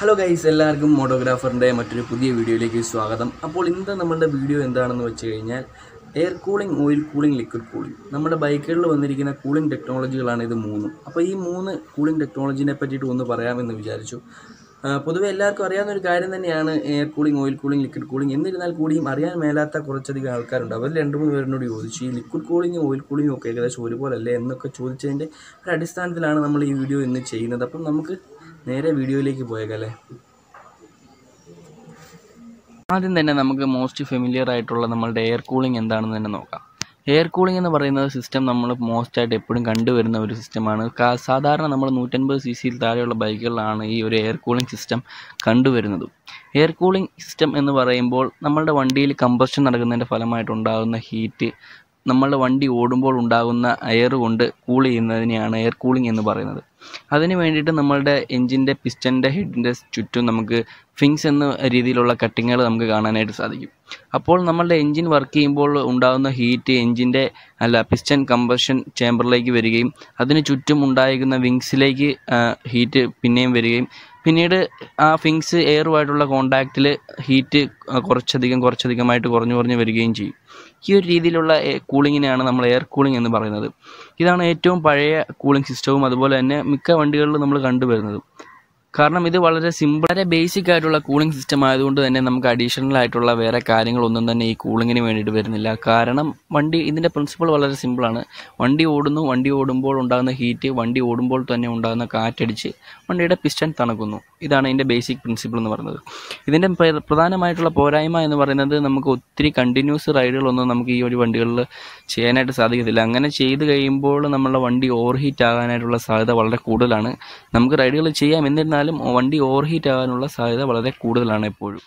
hello guys എല്ലാവർക്കും മോട്ടോഗ്രാഫറിൻ്റെ മറ്റൊരു പുതിയ വീഡിയോയിലേക്ക് സ്വാഗതം അപ്പോൾ ഇന്ന് നമ്മളുടെ വീഡിയോ എന്താണെന്ന് വെച്ച് കഴിഞ്ഞാൽ air cooling oil cooling liquid cooling നമ്മുടെ ബൈക്കുകളിൽ വന്നിരിക്കുന്ന കൂളിംഗ് ടെക്നോളജികളാണ് ഇത് മൂന്നും അപ്പോൾ ഈ മൂന്ന് കൂളിംഗ് ടെക്നോളജിനെ പറ്റിയിട്ട് ഒന്ന് പറയാമെന്ന് വിചാരിച്ചു പൊതുവെ എല്ലാവർക്കും അറിയാവുന്ന ഒരു കാര്യം തന്നെയാണ് air cooling oil cooling liquid cooling എന്നിരുന്നാൽ കൂടിയും അറിയാൻ മേലാത്ത കുറച്ചധികം ആൾക്കാരുണ്ട് അവർ രണ്ട് മൂന്ന് പേരിനോട് ചോദിച്ചു ഈ ലിക്വിഡ് കൂളിംഗ് ഓയിൽ കൂളിംഗ് ഒക്കെ ഏകദേശം ഒരുപോലെ അല്ലേ എന്നൊക്കെ ചോദിച്ചതിൻ്റെ ഒരു അടിസ്ഥാനത്തിലാണ് നമ്മൾ ഈ വീഡിയോ ഇന്ന് ചെയ്യുന്നത് അപ്പം നമുക്ക് നേരെ വീഡിയോയിലേക്ക് പോയേക്കല്ലേ ആദ്യം തന്നെ നമുക്ക് മോസ്റ്റ് ഫെമിലിയർ ആയിട്ടുള്ള നമ്മളുടെ എയർ കൂളിംഗ് എന്താണെന്ന് തന്നെ നോക്കാം എയർ കൂളിംഗ് എന്ന് പറയുന്ന സിസ്റ്റം നമ്മൾ മോസ്റ്റ് ആയിട്ട് എപ്പോഴും കണ്ടുവരുന്ന ഒരു സിസ്റ്റമാണ് സാധാരണ നമ്മൾ നൂറ്റൻപത് സി സിയിൽ താഴെയുള്ള ബൈക്കുകളിലാണ് ഈ ഒരു എയർ കൂളിംഗ് സിസ്റ്റം കണ്ടുവരുന്നത് എയർ കൂളിംഗ് സിസ്റ്റം എന്ന് പറയുമ്പോൾ നമ്മളുടെ വണ്ടിയിൽ കമ്പസ്റ്റൻ നടക്കുന്നതിൻ്റെ ഫലമായിട്ടുണ്ടാകുന്ന ഹീറ്റ് നമ്മൾ വണ്ടി ഓടുമ്പോൾ ഉണ്ടാകുന്ന എയർ കൊണ്ട് കൂൾ ചെയ്യുന്നതിനെയാണ് എയർ കൂളിംഗ് എന്ന് പറയുന്നത് അതിന് വേണ്ടിയിട്ട് നമ്മളുടെ എഞ്ചിൻ്റെ പിസ്റ്റൻ്റെ ഹെഡിൻ്റെ ചുറ്റും നമുക്ക് ഫിങ്സ് എന്ന രീതിയിലുള്ള കട്ടിങ്ങുകൾ നമുക്ക് കാണാനായിട്ട് സാധിക്കും അപ്പോൾ നമ്മളുടെ എഞ്ചിൻ വർക്ക് ചെയ്യുമ്പോൾ ഉണ്ടാകുന്ന ഹീറ്റ് എഞ്ചിൻ്റെ അല്ല പിസ്റ്റൻ കമ്പഷൻ ചേമ്പറിലേക്ക് വരികയും അതിന് ചുറ്റും ഉണ്ടായിരിക്കുന്ന വിങ്സിലേക്ക് ഹീറ്റ് പിന്നെയും വരികയും പിന്നീട് ആ ഫിങ്സ് എയറുമായിട്ടുള്ള കോണ്ടാക്റ്റിൽ ഹീറ്റ് കുറച്ചധികം കുറച്ചധികമായിട്ട് കുറഞ്ഞു കുറഞ്ഞു വരികയും ചെയ്യും ഈ ഒരു രീതിയിലുള്ള കൂളിങ്ങിനെയാണ് നമ്മൾ എയർ കൂളിംഗ് എന്ന് പറയുന്നത് ഇതാണ് ഏറ്റവും പഴയ കൂളിംഗ് സിസ്റ്റവും അതുപോലെ തന്നെ മിക്ക വണ്ടികളിലും നമ്മൾ കണ്ടുവരുന്നതും കാരണം ഇത് വളരെ സിമ്പിൾ വളരെ ബേസിക് ആയിട്ടുള്ള കൂളിംഗ് സിസ്റ്റം ആയതുകൊണ്ട് തന്നെ നമുക്ക് അഡീഷണൽ ആയിട്ടുള്ള വേറെ കാര്യങ്ങളൊന്നും തന്നെ ഈ കൂളിങ്ങിന് വേണ്ടിയിട്ട് വരുന്നില്ല കാരണം വണ്ടി ഇതിൻ്റെ പ്രിൻസിപ്പിൾ വളരെ സിമ്പിളാണ് വണ്ടി ഓടുന്നു വണ്ടി ഓടുമ്പോൾ ഉണ്ടാകുന്ന ഹീറ്റ് വണ്ടി ഓടുമ്പോൾ തന്നെ ഉണ്ടാകുന്ന കാറ്റടിച്ച് വണ്ടിയുടെ പിസ്റ്റൻ തണുക്കുന്നു ഇതാണ് ഇതിൻ്റെ ബേസിക് പ്രിൻസിപ്പിൾ എന്ന് പറയുന്നത് ഇതിൻ്റെ പ്രധാനമായിട്ടുള്ള പോരായ്മ എന്ന് പറയുന്നത് നമുക്ക് ഒത്തിരി കണ്ടിന്യൂസ് റൈഡുകളൊന്നും നമുക്ക് ഈ ഒരു വണ്ടികളിൽ ചെയ്യാനായിട്ട് സാധിക്കത്തില്ല അങ്ങനെ ചെയ്ത് കഴിയുമ്പോൾ നമ്മളുടെ വണ്ടി ഓവർ ഹീറ്റ് ആകാനായിട്ടുള്ള സാധ്യത വളരെ കൂടുതലാണ് നമുക്ക് റൈഡുകൾ ചെയ്യാം എന്നിരുന്നാൽ എന്നാലും വണ്ടി ഓവർ ഹീറ്റ് ആകാനുള്ള സാധ്യത വളരെ കൂടുതലാണ് എപ്പോഴും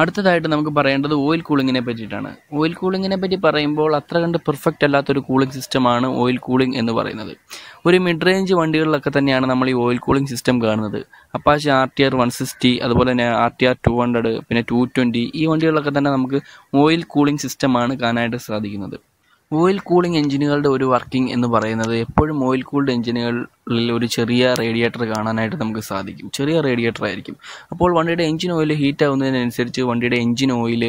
അടുത്തതായിട്ട് നമുക്ക് പറയേണ്ടത് ഓയിൽ കൂളിങ്ങിനെ പറ്റിയിട്ടാണ് ഓയിൽ കൂളിങ്ങിനെ പറ്റി പറയുമ്പോൾ അത്ര കണ്ട് പെർഫെക്റ്റ് അല്ലാത്തൊരു കൂളിംഗ് സിസ്റ്റമാണ് ഓയിൽ കൂളിംഗ് എന്ന് പറയുന്നത് ഒരു മിഡ് റേഞ്ച് വണ്ടികളിലൊക്കെ തന്നെയാണ് നമ്മൾ ഈ ഓയിൽ കൂളിംഗ് സിസ്റ്റം കാണുന്നത് Apache R T R one sixty അതുപോലെ തന്നെ R T R two hundred പിന്നെ ടു ട്വൻറ്റി ഈ വണ്ടികളിലൊക്കെ തന്നെ നമുക്ക് ഓയിൽ കൂളിംഗ് സിസ്റ്റമാണ് കാണാനായിട്ട് സാധിക്കുന്നത് ഓയിൽ കൂളിംഗ് എഞ്ചിനുകളുടെ ഒരു വർക്കിംഗ് എന്ന് പറയുന്നത് എപ്പോഴും ഓയിൽ കൂൾഡ് എഞ്ചിനുകളിൽ ഒരു ചെറിയ റേഡിയേറ്റർ കാണാനായിട്ട് നമുക്ക് സാധിക്കും ചെറിയ റേഡിയേറ്റർ ആയിരിക്കും അപ്പോൾ വണ്ടിയുടെ എഞ്ചിൻ ഓയിൽ ഹീറ്റ് ആവുന്നതിനനുസരിച്ച് വണ്ടിയുടെ എഞ്ചിൻ ഓയിൽ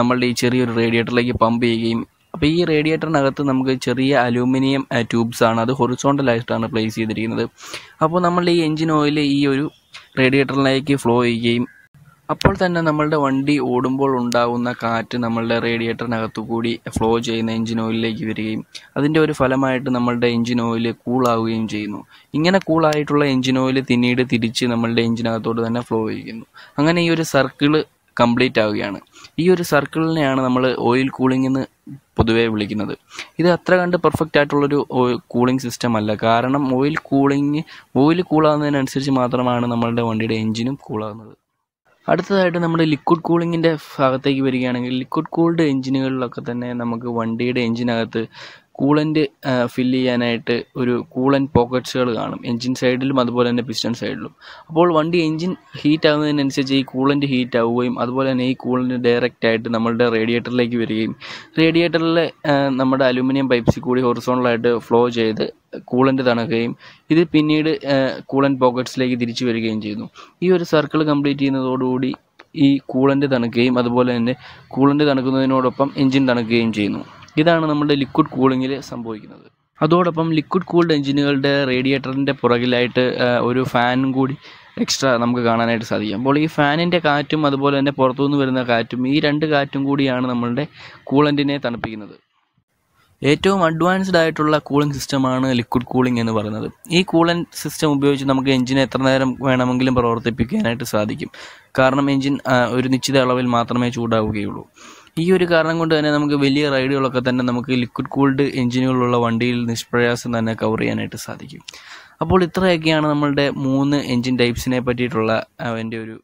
നമ്മളുടെ ഈ ചെറിയൊരു റേഡിയേറ്ററിലേക്ക് പമ്പ് ചെയ്യുകയും അപ്പോൾ ഈ റേഡിയേറ്ററിനകത്ത് നമുക്ക് ചെറിയ അലൂമിനിയം ട്യൂബ്സ് ആണ് അത് ഹൊറിസോണ്ടലായിട്ടാണ് പ്ലേസ് ചെയ്തിരിക്കുന്നത് അപ്പോൾ നമ്മൾ ഈ എഞ്ചിൻ ഓയിൽ ഈ ഒരു റേഡിയേറ്ററിലേക്ക് ഫ്ലോ ചെയ്യുകയും അപ്പോൾ തന്നെ നമ്മളുടെ വണ്ടി ഓടുമ്പോൾ ഉണ്ടാകുന്ന കാറ്റ് നമ്മളുടെ റേഡിയേറ്ററിനകത്തു കൂടി ഫ്ലോ ചെയ്യുന്ന എഞ്ചിൻ ഓയിലിലേക്ക് വരികയും അതിൻ്റെ ഒരു ഫലമായിട്ട് നമ്മളുടെ എഞ്ചിൻ ഓയിൽ കൂളാവുകയും ചെയ്യുന്നു ഇങ്ങനെ കൂളായിട്ടുള്ള എഞ്ചിൻ ഓയിൽ പിന്നീട് തിരിച്ച് നമ്മളുടെ എഞ്ചിനകത്തോട് തന്നെ ഫ്ലോ ചെയ്യുന്നു അങ്ങനെ ഈ ഒരു സർക്കിള് കംപ്ലീറ്റ് ആവുകയാണ് ഈ ഒരു സർക്കിളിനെയാണ് നമ്മൾ ഓയിൽ കൂളിംഗ് എന്ന് പൊതുവേ വിളിക്കുന്നത് ഇത് അത്ര കണ്ട് പെർഫെക്റ്റ് ആയിട്ടുള്ളൊരു കൂളിംഗ് സിസ്റ്റം അല്ല കാരണം ഓയിൽ കൂളിംഗ് ഓയിൽ കൂളാകുന്നതിനനുസരിച്ച് മാത്രമാണ് നമ്മളുടെ വണ്ടിയുടെ എഞ്ചിനും കൂളാകുന്നത് അടുത്തതായിട്ട് നമ്മുടെ ലിക്വിഡ് കൂളിങ്ങിൻ്റെ ഭാഗത്തേക്ക് വരികയാണെങ്കിൽ ലിക്വിഡ് കൂൾഡ് എഞ്ചിനുകളിലൊക്കെ തന്നെ നമുക്ക് വണ്ടിയുടെ എഞ്ചിനകത്ത് കൂളൻ്റ് ഫില്ല് ചെയ്യാനായിട്ട് ഒരു കൂളൻ പോക്കറ്റ്സുകൾ കാണും എൻജിൻ സൈഡിലും അതുപോലെ തന്നെ പിസ്റ്റൺ സൈഡിലും അപ്പോൾ വണ്ടി എൻജിൻ ഹീറ്റ് ആകുന്നതിനനുസരിച്ച് ഈ കൂളൻ്റ് ഹീറ്റ് ആവുകയും അതുപോലെ തന്നെ ഈ കൂളിന് ഡയറക്റ്റ് ആയിട്ട് നമ്മളുടെ റേഡിയേറ്ററിലേക്ക് വരികയും റേഡിയേറ്ററിലെ നമ്മുടെ അലുമിനിയം പൈപ്സിൽ കൂടി ഹൊറിസോണലായിട്ട് ഫ്ലോ ചെയ്ത് കൂളൻ്റ് തണുക്കുകയും ഇത് പിന്നീട് കൂളൻ പോക്കറ്റ്സിലേക്ക് തിരിച്ചു വരികയും ചെയ്യുന്നു ഈ ഒരു സർക്കിൾ കംപ്ലീറ്റ് ചെയ്യുന്നതോടുകൂടി ഈ കൂളൻ്റ് തണുക്കുകയും അതുപോലെ തന്നെ കൂളൻ്റ് തണുക്കുന്നതിനോടൊപ്പം എൻജിൻ തണുക്കുകയും ചെയ്യുന്നു ഇതാണ് നമ്മുടെ ലിക്വിഡ് കൂളിങ്ങിൽ സംഭവിക്കുന്നത് അതോടൊപ്പം ലിക്വിഡ് കൂൾഡ് എഞ്ചിനുകളുടെ റേഡിയേറ്ററിൻ്റെ പുറകിലായിട്ട് ഒരു ഫാനും കൂടി എക്സ്ട്രാ നമുക്ക് കാണാനായിട്ട് സാധിക്കും അപ്പോൾ ഈ ഫാനിൻ്റെ കാറ്റും അതുപോലെ തന്നെ പുറത്തുനിന്ന് വരുന്ന കാറ്റും ഈ രണ്ട് കാറ്റും കൂടിയാണ് നമ്മളുടെ കൂളൻറ്റിനെ തണുപ്പിക്കുന്നത് ഏറ്റവും അഡ്വാൻസ്ഡ് ആയിട്ടുള്ള കൂളിംഗ് സിസ്റ്റമാണ് ലിക്വിഡ് കൂളിംഗ് എന്ന് പറയുന്നത് ഈ കൂളൻ സിസ്റ്റം ഉപയോഗിച്ച് നമുക്ക് എഞ്ചിൻ എത്ര നേരം വേണമെങ്കിലും പ്രവർത്തിപ്പിക്കാനായിട്ട് സാധിക്കും കാരണം എഞ്ചിൻ ഒരു നിശ്ചിത അളവിൽ മാത്രമേ ചൂടാവുകയുള്ളൂ ഈ ഒരു കാരണം കൊണ്ട് തന്നെ നമുക്ക് വലിയ റൈഡുകളൊക്കെ തന്നെ നമുക്ക് ലിക്വിഡ് കൂൾഡ് എഞ്ചിനുകളുള്ള വണ്ടിയിൽ നിഷ്പ്രയാസം തന്നെ കവർ ചെയ്യാനായിട്ട് സാധിക്കും അപ്പോൾ ഇത്രയൊക്കെയാണ് നമ്മളുടെ മൂന്ന് എഞ്ചിൻ ടൈപ്സിനെ പറ്റിയിട്ടുള്ള എൻ്റെ ഒരു